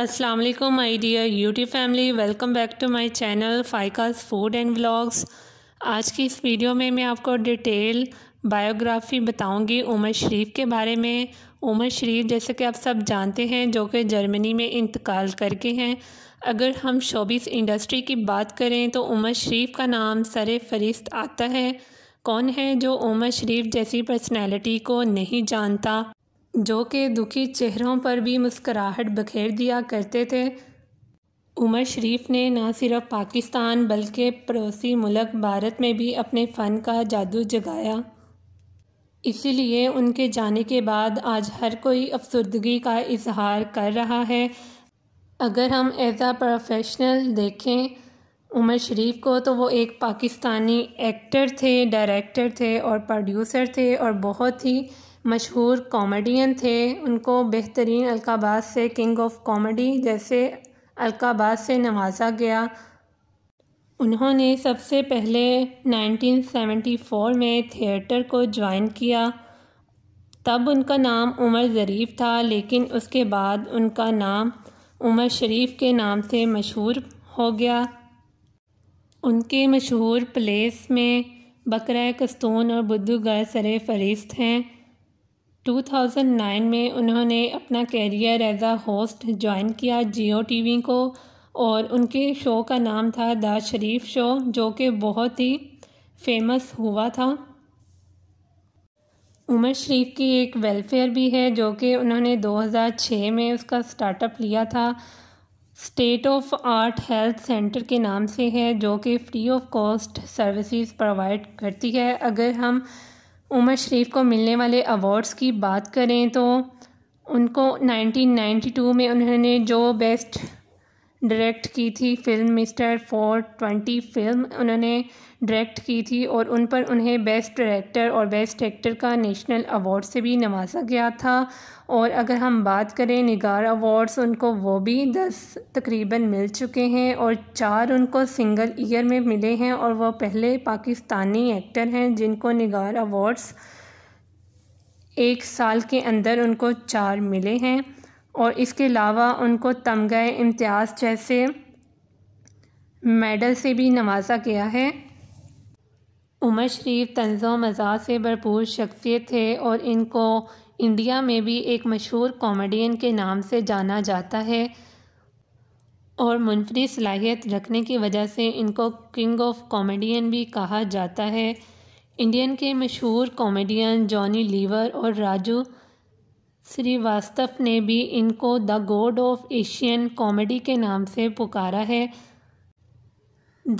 अस्सलाम वालेकुम my dear YouTube family welcome back to my channel फाइकास फूड एंड व्लॉग्स आज की इस वीडियो में मैं आपको डिटेल बायोग्राफी बताऊंगी उमर शरीफ के बारे में उमर शरीफ जैसे कि आप सब जानते हैं जो कि जर्मनी में इंतकाल करके हैं अगर हम शोबिस इंडस्ट्री की बात करें तो उमर शरीफ का नाम सर फहरिस्त आता है कौन है जो उमर शरीफ जैसी पर्सनैलिटी को नहीं जानता जो कि दुखी चेहरों पर भी मुस्कराहट बखेर दिया करते थे उमर शरीफ ने न सिर्फ पाकिस्तान बल्कि पड़ोसी मुल्क भारत में भी अपने फ़न का जादू जगाया इसीलिए उनके जाने के बाद आज हर कोई अफसरदगी का इजहार कर रहा है अगर हम एज आ प्रोफेशनल देखें उमर शरीफ को तो वो एक पाकिस्तानी एक्टर थे डायरेक्टर थे और प्रोड्यूसर थे और बहुत ही मशहूर कॉमेडियन थे उनको बेहतरीन अलकाबाद से किंग ऑफ कॉमेडी जैसे अलकाबाद से नवाजा गया उन्होंने सबसे पहले 1974 में थिएटर को ज्वाइन किया तब उनका नाम उमर ज़रीफ़ था लेकिन उसके बाद उनका नाम उमर शरीफ के नाम से मशहूर हो गया उनके मशहूर प्लेस में बकरा कस्तून और बुद्धू गर सर फहरिस्त हैं 2009 में उन्होंने अपना career as a host join किया जियो टीवी को और उनके शो का नाम था द शरीफ शो जो कि बहुत ही फेमस हुआ था उमर शरीफ की एक वेलफेयर भी है जो कि उन्होंने 2006 में उसका स्टार्टअप लिया था state of art health centre के नाम से है जो कि free of cost services provide करती है अगर हम उमर शरीफ को मिलने वाले अवार्ड्स की बात करें तो उनको नाइनटीन नाइन्टी टू में उन्होंने जो बेस्ट डायरेक्ट की थी film mister four twenty film उन्होंने डायरेक्ट की थी और उन पर उन्हें बेस्ट डायरेक्टर और बेस्ट एक्टर का नेशनल अवार्ड से भी नवाजा गया था और अगर हम बात करें निगार अवार्ड्स उनको वो भी दस तकरीबन मिल चुके हैं और चार उनको सिंगल ईयर में मिले हैं और वह पहले पाकिस्तानी एक्टर हैं जिनको निगार अवार्ड्स एक साल के अंदर उनको चार मिले हैं और इसके अलावा उनको तमग़े इम्तियाज़ जैसे मेडल से भी नवाजा गया है उमर शरीफ तंज़ मज़ाक से भरपूर शख्सियत थे और इनको इंडिया में भी एक मशहूर कॉमेडियन के नाम से जाना जाता है और मुनफरी सलाहियत रखने की वजह से इनको किंग ऑफ कॉमेडियन भी कहा जाता है इंडियन के मशहूर कॉमेडियन जॉनी लीवर और राजू श्रीवास्तव ने भी इनको the god of Asian comedy के नाम से पुकारा है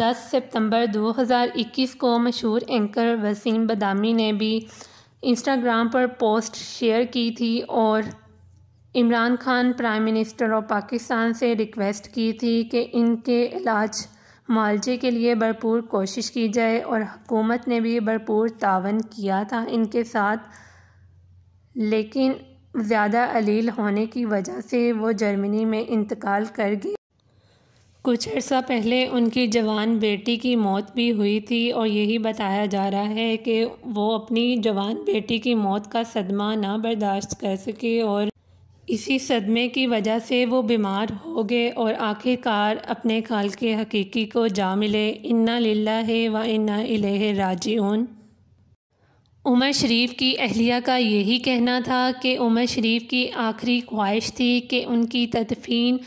10 सितंबर 2021 को मशहूर एंकर वसीम बदामी ने भी इंस्टाग्राम पर पोस्ट शेयर की थी और Imran Khan prime minister of Pakistan से रिक्वेस्ट की थी कि इनके इलाज मुआवजे के लिए भरपूर कोशिश की जाए और हुकूमत ने भी भरपूर तावन किया था इनके साथ लेकिन ज़्यादा अलील होने की वजह से वो जर्मनी में इंतकाल कर गई कुछ अर्सा पहले उनकी जवान बेटी की मौत भी हुई थी और यही बताया जा रहा है कि वो अपनी जवान बेटी की मौत का सदमा ना बर्दाश्त कर सके और इसी सदमे की वजह से वो बीमार हो गए और आखिरकार अपने खाल के हकीकी को जा मिले इन्ना लिल्ला है व इन्ना है राजीउन उमर शरीफ की अहलिया का यही कहना था कि उमर शरीफ की आखिरी ख्वाहिश थी कि उनकी तदफीन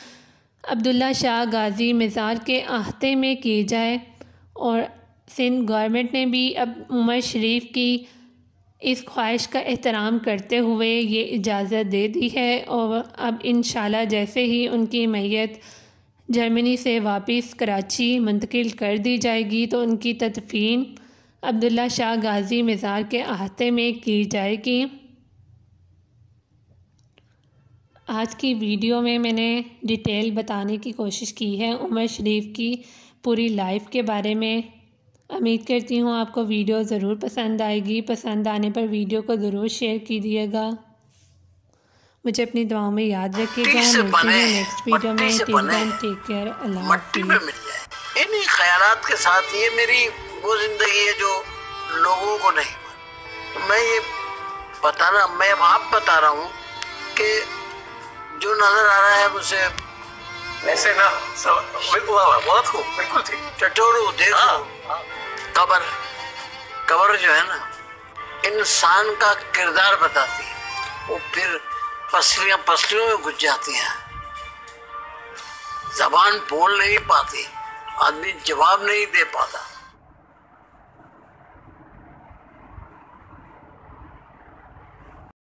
अब्दुल्ला शाह गाजी मज़ार के आहते में की जाए और सिंध गवर्नमेंट ने भी अब उमर शरीफ की इस ख्वाहिश का एहतराम करते हुए ये इजाज़त दे दी है और अब इन जैसे ही उनकी मैत जर्मनी से वापस कराची मुंतकिल कर दी जाएगी तो उनकी तदफीन अब्दुल्ला शाह गाजी मज़ार के अहाते में की जाएगी आज की वीडियो में मैंने डिटेल बताने की कोशिश की है उमर शरीफ की पूरी लाइफ के बारे में उम्मीद करती हूँ आपको वीडियो ज़रूर पसंद आएगी पसंद आने पर वीडियो को ज़रूर शेयर कीजिएगा मुझे अपनी दुआओं में याद रखिएगा नेक्स्ट वीडियो में टेक केयर अल्लाह के साथ ये मेरी वो जिंदगी है जो लोगों को नहीं तो मैं ये बताना मैं आप बता रहा हूँ कि जो नजर आ रहा है मुझे वैसे ना तो बहुत हो बिल्कुल ठीक देखो हाँ, हाँ। कबर कबर जो है ना इंसान का किरदार बताती है वो फिर पसलियां पसलियों में घुस जाती हैं जबान बोल नहीं पाती आदमी जवाब नहीं दे पाता